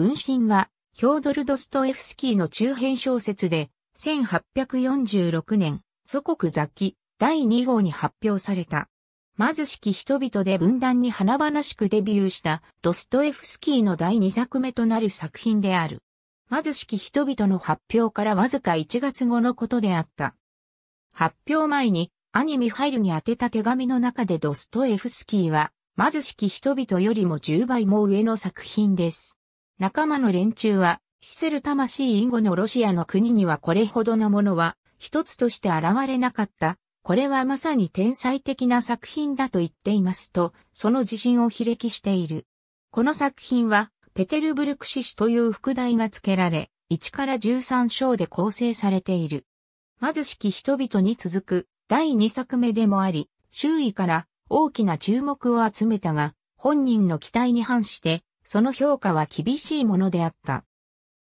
分身は、ヒョードル・ドストエフスキーの中編小説で、1846年、祖国雑記第2号に発表された。貧しき人々で分断に華々しくデビューしたドストエフスキーの第2作目となる作品である。貧しき人々の発表からわずか1月後のことであった。発表前に兄ミハイルに宛てた手紙の中でドストエフスキーは貧しき人々よりも10倍も上の作品です。仲間の連中は、死する魂以後のロシアの国にはこれほどのものは、一つとして現れなかった。これはまさに天才的な作品だと言っていますと、その自信をひ歴している。この作品は、ペテルブルクシ史という副題が付けられ、1から13章で構成されている。貧しき人々に続く第2作目でもあり、周囲から大きな注目を集めたが、本人の期待に反してその評価は厳しいものであった。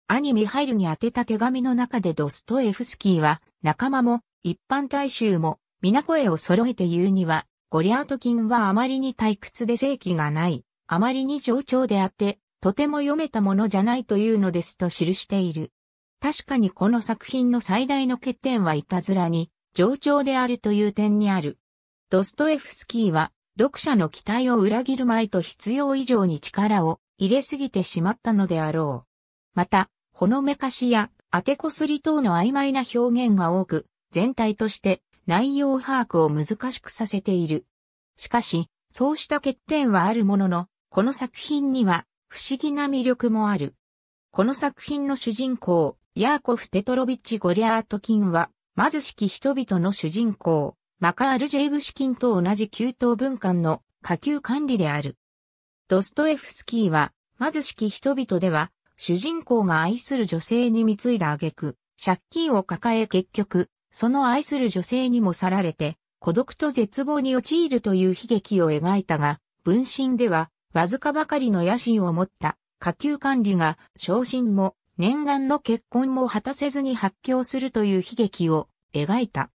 兄ミハイルに宛てた手紙の中でドストエフスキーは、仲間も、一般大衆も、皆声を揃えて言うには、ゴリアート金はあまりに退屈で正気がない、あまりに冗長であって、とても読めたものじゃないというのですと記している。確かにこの作品の最大の欠点はいたずらに、冗長であるという点にある。ドストエフスキーは、読者の期待を裏切る前と必要以上に力を入れすぎてしまったのであろう。また、ほのめかしや当てこすり等の曖昧な表現が多く、全体として内容把握を難しくさせている。しかし、そうした欠点はあるものの、この作品には不思議な魅力もある。この作品の主人公、ヤーコフ・ペトロビッチ・ゴリアートキンは、貧しき人々の主人公、マカール・ジェイブシキンと同じ旧東文館の下級管理である。ドストエフスキーは、貧しき人々では、主人公が愛する女性に貢いだ挙句、借金を抱え結局、その愛する女性にも去られて、孤独と絶望に陥るという悲劇を描いたが、分身では、わずかばかりの野心を持った、下級管理が、昇進も、念願の結婚も果たせずに発狂するという悲劇を描いた。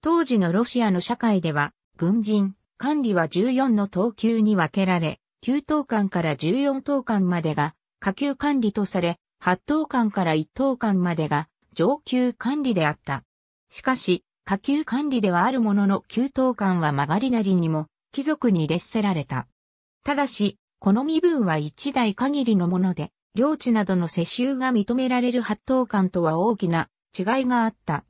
当時のロシアの社会では、軍人、管理は14の等級に分けられ、9等間から14等間までが下級管理とされ、8等間から1等間までが上級管理であった。しかし、下級管理ではあるものの9等間は曲がりなりにも貴族に列せられた。ただし、この身分は1代限りのもので、領地などの世襲が認められる8等間とは大きな違いがあった。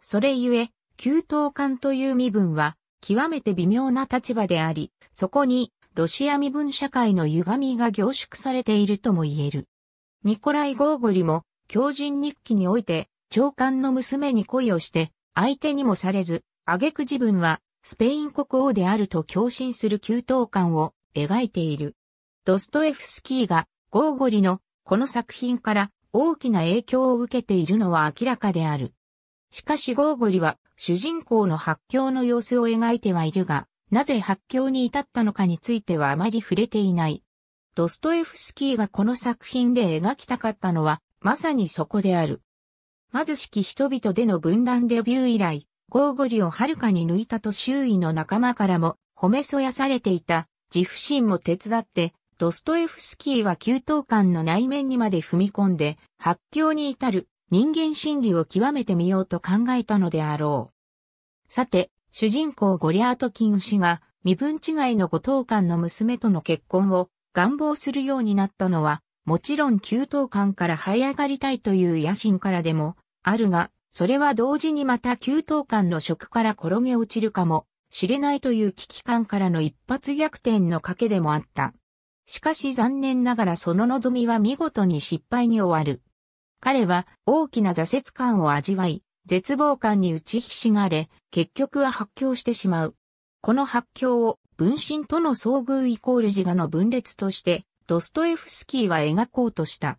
それゆえ、9等間という身分は極めて微妙な立場であり、そこにロシア身分社会の歪みが凝縮されているとも言える。ニコライ・ゴーゴリも、狂人日記において、長官の娘に恋をして、相手にもされず、挙句自分は、スペイン国王であると共振する給湯感を描いている。ドストエフスキーが、ゴーゴリの、この作品から大きな影響を受けているのは明らかである。しかしゴーゴリは主人公の発狂の様子を描いてはいるが、なぜ発狂に至ったのかについてはあまり触れていない。ドストエフスキーがこの作品で描きたかったのは、まさにそこである。貧しき人々での分断デビュー以来、ゴーゴリをはるかに抜いたと周囲の仲間からも褒めそやされていた、自負心も手伝って、ドストエフスキーは給湯感の内面にまで踏み込んで、発狂に至る人間心理を極めてみようと考えたのであろう。さて、主人公ゴリアート・キン氏が身分違いの五等館の娘との結婚を願望するようになったのは、もちろん旧等館から這い上がりたいという野心からでも、あるが、それは同時にまた旧等館の職から転げ落ちるかも、しれないという危機感からの一発逆転の賭けでもあった。しかし残念ながらその望みは見事に失敗に終わる。彼は大きな挫折感を味わい、絶望感に打ちひしがれ、結局は発狂してしまう。この発狂を分身との遭遇イコール自我の分裂として、ドストエフスキーは描こうとした。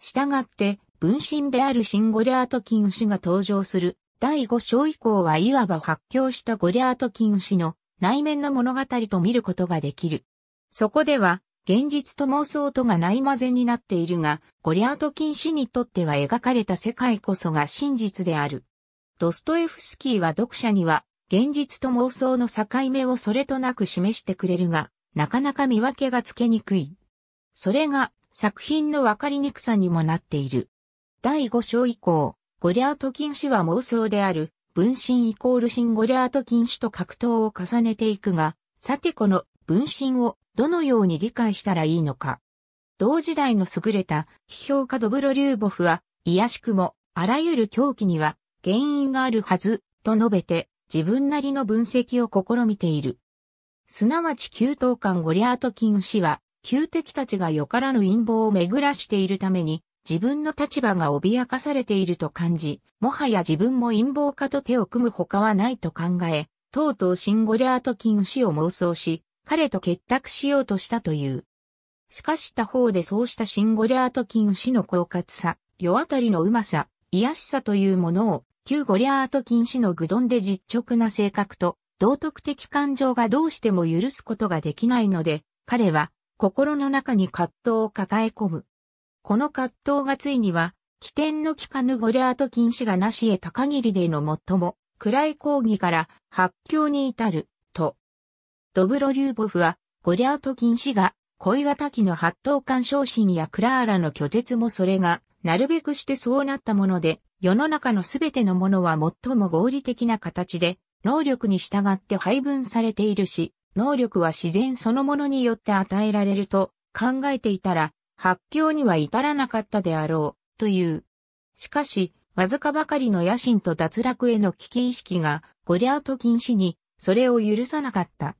したがって、分身であるシン・ゴリャートキン氏が登場する第5章以降はいわば発狂したゴリャートキン氏の内面の物語と見ることができる。そこでは現実と妄想とがない混ぜになっているが、ゴリアートキン氏にとっては描かれた世界こそが真実である。ドストエフスキーは読者には、現実と妄想の境目をそれとなく示してくれるが、なかなか見分けがつけにくい。それが作品のわかりにくさにもなっている。第5章以降、ゴリアートキン氏は妄想である、分身イコール新ゴリアートキン氏と格闘を重ねていくが、さてこの分身をどのように理解したらいいのか。同時代の優れた批評家ドブロリューボフは、いやしくも、あらゆる狂気には原因があるはず、と述べて、自分なりの分析を試みている。すなわち旧湯官ゴリアートキン氏は、旧敵たちがよからぬ陰謀を巡らしているために、自分の立場が脅かされていると感じ、もはや自分も陰謀家と手を組む他はないと考え、とうとうシンゴリアートキン氏を妄想し、彼と結託しようとしたという。しかし他方でそうしたシンゴリャートキン氏の狡猾さ、世当たりのうまさ、癒しさというものを、旧ゴリャートキン氏の愚鈍で実直な性格と、道徳的感情がどうしても許すことができないので、彼は心の中に葛藤を抱え込む。この葛藤がついには、起点の効かぬゴリャート禁止がなしへた限りでの最も暗い抗議から発狂に至る。ドブロリューボフは、ゴリャート禁止が、恋敵の八頭干昇心やクラーラの拒絶もそれが、なるべくしてそうなったもので、世の中のすべてのものは最も合理的な形で、能力に従って配分されているし、能力は自然そのものによって与えられると考えていたら、発狂には至らなかったであろう、という。しかし、わずかばかりの野心と脱落への危機意識が、ゴリャート禁止に、それを許さなかった。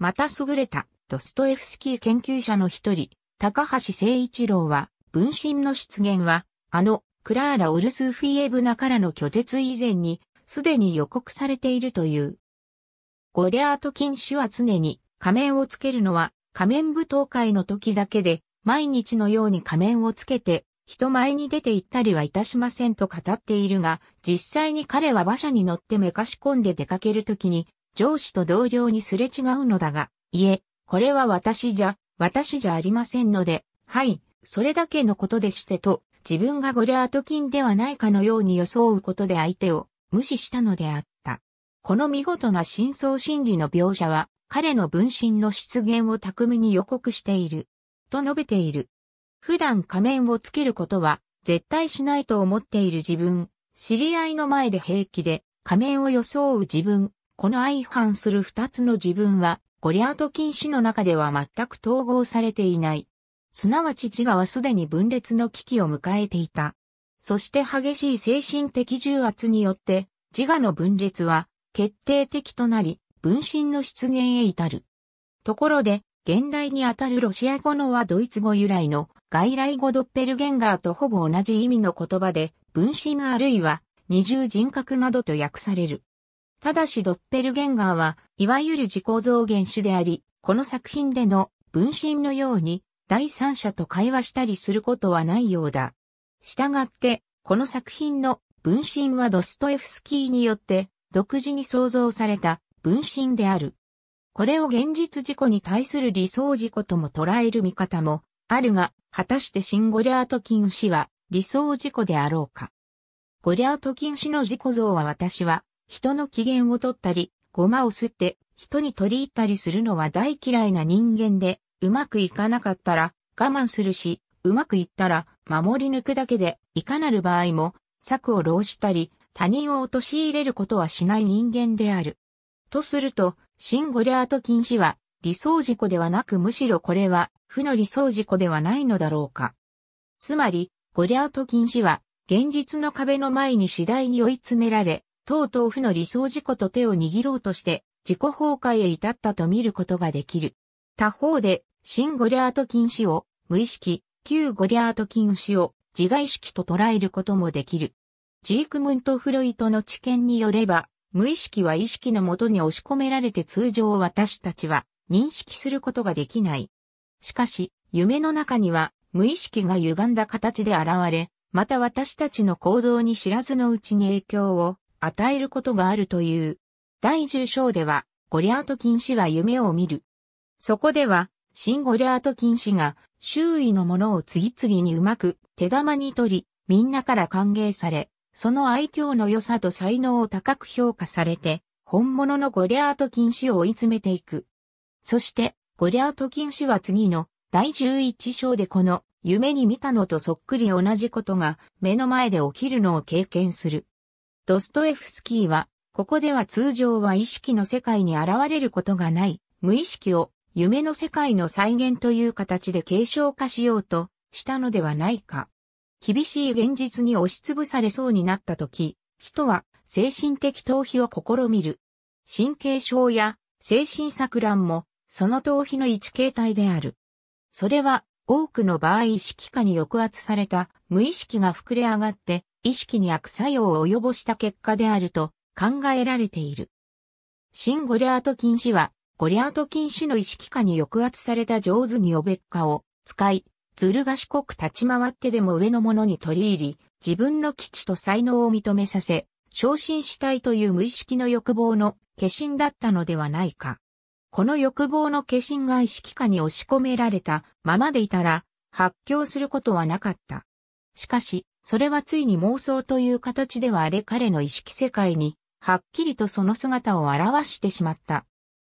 また優れた、ドストエフスキー研究者の一人、高橋誠一郎は、分身の出現は、あの、クラーラ・オルスフィエブナからの拒絶以前に、すでに予告されているという。ゴリアート禁止は常に仮面をつけるのは仮面舞踏会の時だけで毎日のように仮面をつけて人前に出て行ったりはいたしませんと語っているが実際に彼は馬車に乗ってめかし込んで出かける時に上司と同僚にすれ違うのだが、いえ、これは私じゃ、私じゃありませんので、はい、それだけのことでしてと、自分がゴリャート金ではないかのように装うことで相手を無視したのであった。この見事な真相心理の描写は、彼の分身の出現を巧みに予告している。と述べている。普段仮面をつけることは、絶対しないと思っている自分、知り合いの前で平気で、仮面を装う自分、この相反する二つの自分は、ゴリアート禁止の中では全く統合されていない。すなわち自我はすでに分裂の危機を迎えていた。そして激しい精神的重圧によって、自我の分裂は決定的となり、分身の出現へ至る。ところで、現代にあたるロシア語のはドイツ語由来の外来語ドッペルゲンガーとほぼ同じ意味の言葉で、分身あるいは二重人格などと訳される。ただしドッペルゲンガーは、いわゆる自己増減子であり、この作品での分身のように第三者と会話したりすることはないようだ。したがって、この作品の分身はドストエフスキーによって独自に創造された分身である。これを現実事故に対する理想事故とも捉える見方もあるが、果たしてシン・ゴリャートキン氏は理想事故であろうか。ゴリャートキン氏の自己像は私は人の機嫌を取ったり、ゴマを吸って人に取り入ったりするのは大嫌いな人間で、うまくいかなかったら我慢するし、うまくいったら守り抜くだけで、いかなる場合も策を浪したり、他人を陥れることはしない人間である。とすると、シンゴリャート禁止は理想事故ではなくむしろこれは負の理想事故ではないのだろうか。つまり、ゴリャート禁止は現実の壁の前に次第に追い詰められ、とうとう負の理想事故と手を握ろうとして、自己崩壊へ至ったと見ることができる。他方で、新ゴリャート禁止を、無意識、旧ゴリャート禁止を、自意式と捉えることもできる。ジークムント・フロイトの知見によれば、無意識は意識のもとに押し込められて通常私たちは認識することができない。しかし、夢の中には無意識が歪んだ形で現れ、また私たちの行動に知らずのうちに影響を与えることがあるという。第10章では、ゴリアート禁止は夢を見る。そこでは、新ゴリアート禁止が周囲のものを次々にうまく手玉に取り、みんなから歓迎され、その愛嬌の良さと才能を高く評価されて、本物のゴリアート禁止を追い詰めていく。そして、ゴリアート禁止は次の第11章でこの夢に見たのとそっくり同じことが目の前で起きるのを経験する。ドストエフスキーは、ここでは通常は意識の世界に現れることがない、無意識を夢の世界の再現という形で継承化しようとしたのではないか。厳しい現実に押しつぶされそうになった時、人は精神的逃避を試みる。神経症や精神錯乱もその逃避の一形態である。それは多くの場合意識下に抑圧された無意識が膨れ上がって意識に悪作用を及ぼした結果であると考えられている。新ゴリャート禁氏は、ゴリャート禁氏の意識下に抑圧された上手におべっかを使い、ずる賢く立ち回ってでも上の者に取り入り、自分の基地と才能を認めさせ、昇進したいという無意識の欲望の化身だったのではないか。この欲望の化身が意識下に押し込められたままでいたら、発狂することはなかった。しかし、それはついに妄想という形ではあれ彼の意識世界に、はっきりとその姿を表してしまった。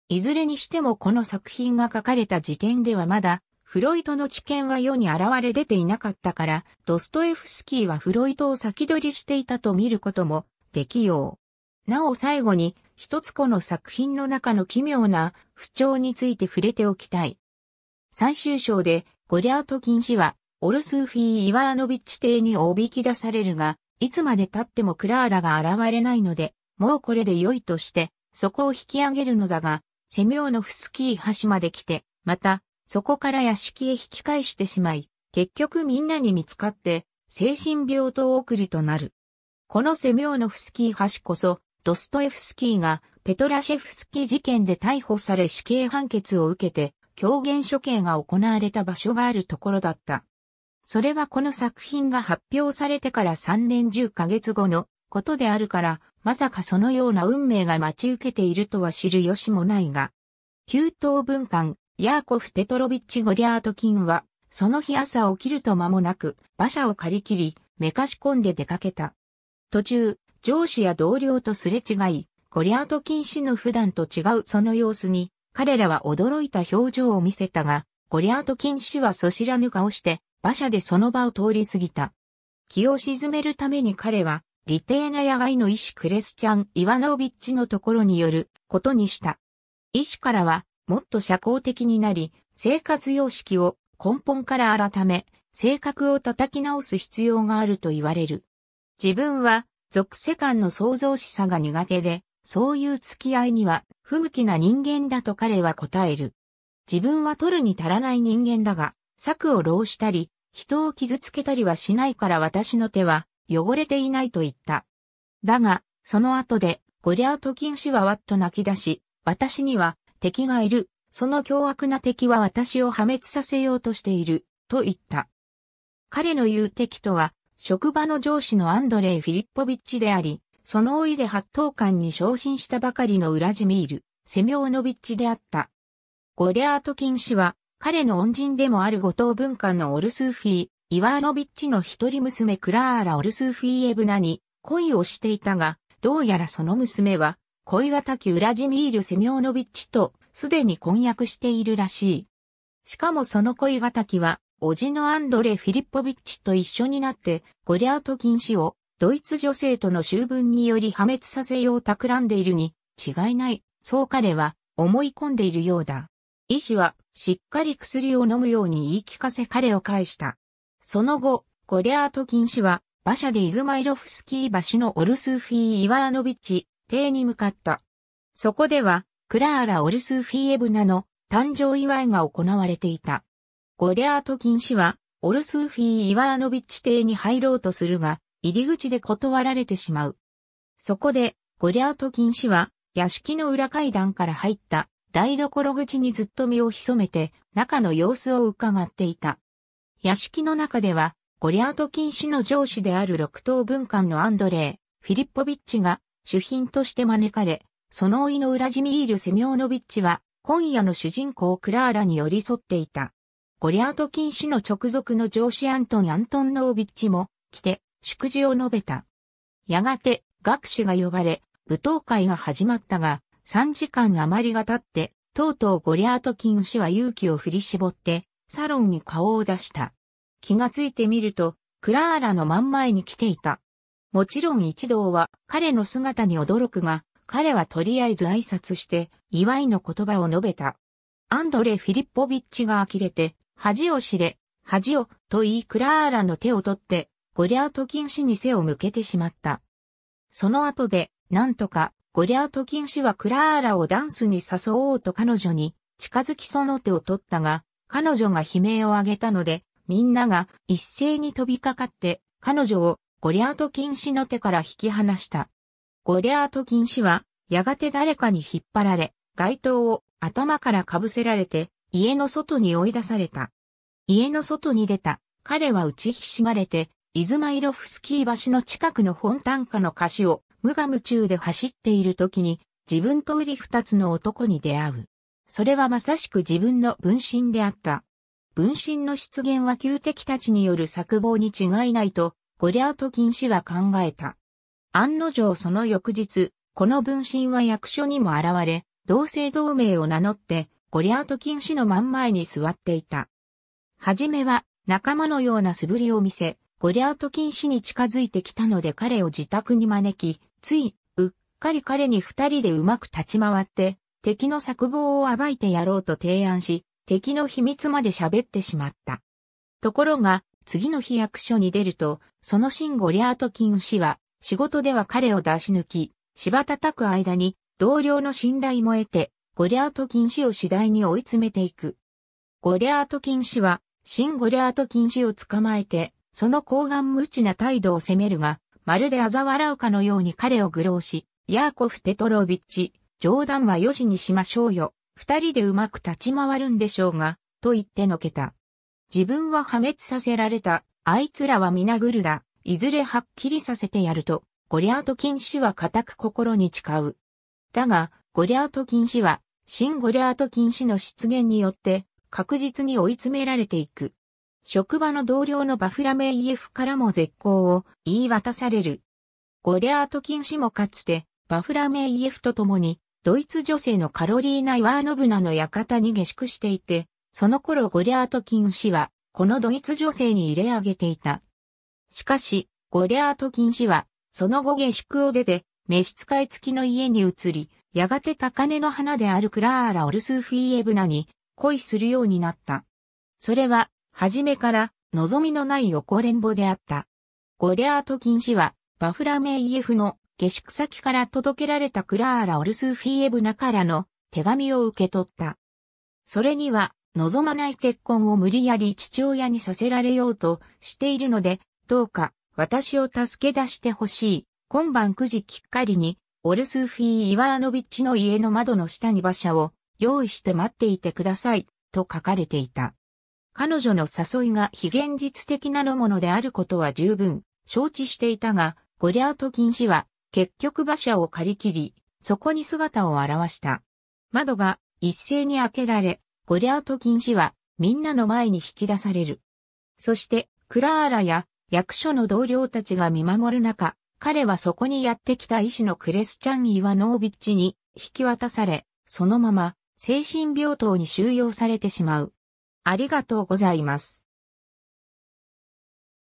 いずれにしてもこの作品が書かれた時点ではまだ、フロイトの知見は世に現れ出ていなかったから、ドストエフスキーはフロイトを先取りしていたと見ることもできよう。なお最後に、一つこの作品の中の奇妙な不調について触れておきたい。最終章で、ゴリャート禁止は、オルスーフィー・イワーノビッチ邸におびき出されるが、いつまで経ってもクラーラが現れないので、もうこれで良いとして、そこを引き上げるのだが、セミオノフスキー橋まで来て、また、そこから屋敷へ引き返してしまい、結局みんなに見つかって、精神病棟送りとなる。このセミオノフスキー橋こそ、ドストエフスキーがペトラシェフスキー事件で逮捕され死刑判決を受けて、狂言処刑が行われた場所があるところだった。それはこの作品が発表されてから3年10ヶ月後のことであるから、まさかそのような運命が待ち受けているとは知る由もないが、旧東文館、ヤーコフ・ペトロビッチ・ゴリアートキンは、その日朝起きると間もなく、馬車を借り切り、めかし込んで出かけた。途中、上司や同僚とすれ違い、ゴリアートキン氏の普段と違うその様子に、彼らは驚いた表情を見せたが、ゴリアートキン氏はそ知らぬ顔して、馬車でその場を通り過ぎた。気を沈めるために彼は、リテーナ野外の医師クレスチャン・イワノービッチのところによることにした。医師からは、もっと社交的になり、生活様式を根本から改め、性格を叩き直す必要があると言われる。自分は、俗世間の創造しさが苦手で、そういう付き合いには不向きな人間だと彼は答える。自分は取るに足らない人間だが、策を浪したり、人を傷つけたりはしないから私の手は汚れていないと言った。だが、その後で、ゴリアート禁止はわっと泣き出し、私には敵がいる。その凶悪な敵は私を破滅させようとしている、と言った。彼の言う敵とは、職場の上司のアンドレイ・フィリッポビッチであり、その老いで八頭間に昇進したばかりのウラジミール、セミオーノビッチであった。ゴリアート禁止は、彼の恩人でもある後藤文化のオルスーフィー、イワーノビッチの一人娘クラーラ・オルスーフィーエブナに恋をしていたが、どうやらその娘は、恋敵ウラジミール・セミオノビッチとすでに婚約しているらしい。しかもその恋敵は、おじのアンドレ・フィリッポビッチと一緒になって、ゴリアート禁止をドイツ女性との修文により破滅させよう企んでいるに違いない、そう彼は思い込んでいるようだ。医師は、しっかり薬を飲むように言い聞かせ彼を返した。その後、ゴリャートキン氏は、馬車でイズマイロフスキー橋のオルスーフィー・イワーノビッチ、邸に向かった。そこでは、クラーラ・オルスーフィー・エブナの誕生祝いが行われていた。ゴリャートキン氏は、オルスーフィー・イワーノビッチ邸に入ろうとするが、入り口で断られてしまう。そこで、ゴリャートキン氏は、屋敷の裏階段から入った、台所口にずっと身を潜めて、中の様子を伺っていた。屋敷の中では、ゴリアート禁止の上司である六等文官のアンドレー、フィリッポビッチが主賓として招かれ、その甥のウラジミール・セミオーノビッチは、今夜の主人公クラーラに寄り添っていた。ゴリアート禁止の直属の上司アントン・アントン・ノービッチも来て祝辞を述べた。やがて学士が呼ばれ、舞踏会が始まったが、3時間余りが経って、とうとうゴリアートキン氏は勇気を振り絞って、サロンに顔を出した。気がついてみると、クラーラの真ん前に来ていた。もちろん一同は彼の姿に驚くが、彼はとりあえず挨拶して、祝いの言葉を述べた。アンドレ・フィリッポビッチが呆れて、恥を知れ、恥を、と言いクラーラの手を取って、ゴリアートキン氏に背を向けてしまった。その後で、なんとか、ゴリャートキン氏はクラーラをダンスに誘おうと彼女に近づきその手を取ったが、彼女が悲鳴を上げたので、みんなが一斉に飛びかかって彼女をゴリャートキン氏の手から引き離した。ゴリャートキン氏はやがて誰かに引っ張られ、街灯を頭から被せられて家の外に追い出された。家の外に出た。彼は打ちひしがれて、イズマイロフスキー橋の近くの本ォンの歌詞を無我夢中で走っている時に自分と瓜二つの男に出会う。それはまさしく自分の分身であった。分身の出現は旧敵たちによる策謀に違いないと、ゴリャート禁止は考えた。案の定その翌日、この分身は役所にも現れ、同姓同名を名乗って、ゴリャート禁止の真ん前に座っていた。はじめは、仲間のような素振りを見せ、ゴリャート禁止に近づいてきたので彼を自宅に招き、つい、うっかり彼に二人でうまく立ち回って、敵の策謀を暴いてやろうと提案し、敵の秘密まで喋ってしまった。ところが、次の日役所に出ると、そのシンゴリアートキン氏は、仕事では彼を出し抜き、芝叩く間に、同僚の信頼も得て、ゴリアートキン氏を次第に追い詰めていく。ゴリアートキン氏は、シンゴリアートキン氏を捕まえて、その抗顔無知な態度を責めるが、まるであざ笑うかのように彼を愚弄し、ヤーコフ・ペトロビッチ、冗談はよしにしましょうよ。二人でうまく立ち回るんでしょうが、と言ってのけた。自分は破滅させられた。あいつらは皆ぐるだ。いずれはっきりさせてやると、ゴリアート禁止は固く心に誓う。だが、ゴリアート禁止は、新ゴリアート禁止の出現によって、確実に追い詰められていく。職場の同僚のバフラメイエフからも絶好を言い渡される。ゴリアートキン氏もかつて、バフラメイエフと共に、ドイツ女性のカロリーナ・イワーノブナの館に下宿していて、その頃ゴリアートキン氏は、このドイツ女性に入れ上げていた。しかし、ゴリアートキン氏は、その後下宿を出て、召使い付きの家に移り、やがて高根の花であるクラーラ・オルスフィーエブナに恋するようになった。それははじめから、望みのない横連母であった。ゴリアート禁止は、バフラメイエフの下宿先から届けられたクラーラ・オルスフィエブナからの手紙を受け取った。それには、望まない結婚を無理やり父親にさせられようとしているので、どうか私を助け出してほしい。今晩9時きっかりに、オルスフィー・イワーノビッチの家の窓の下に馬車を用意して待っていてください、と書かれていた。彼女の誘いが非現実的なのものであることは十分承知していたが、ゴリャート禁止は結局馬車を借り切り、そこに姿を現した。窓が一斉に開けられ、ゴリャート禁止はみんなの前に引き出される。そして、クラーラや役所の同僚たちが見守る中、彼はそこにやってきた医師のクレスチャン・イワノービッチに引き渡され、そのまま精神病棟に収容されてしまう。ありがとうございます。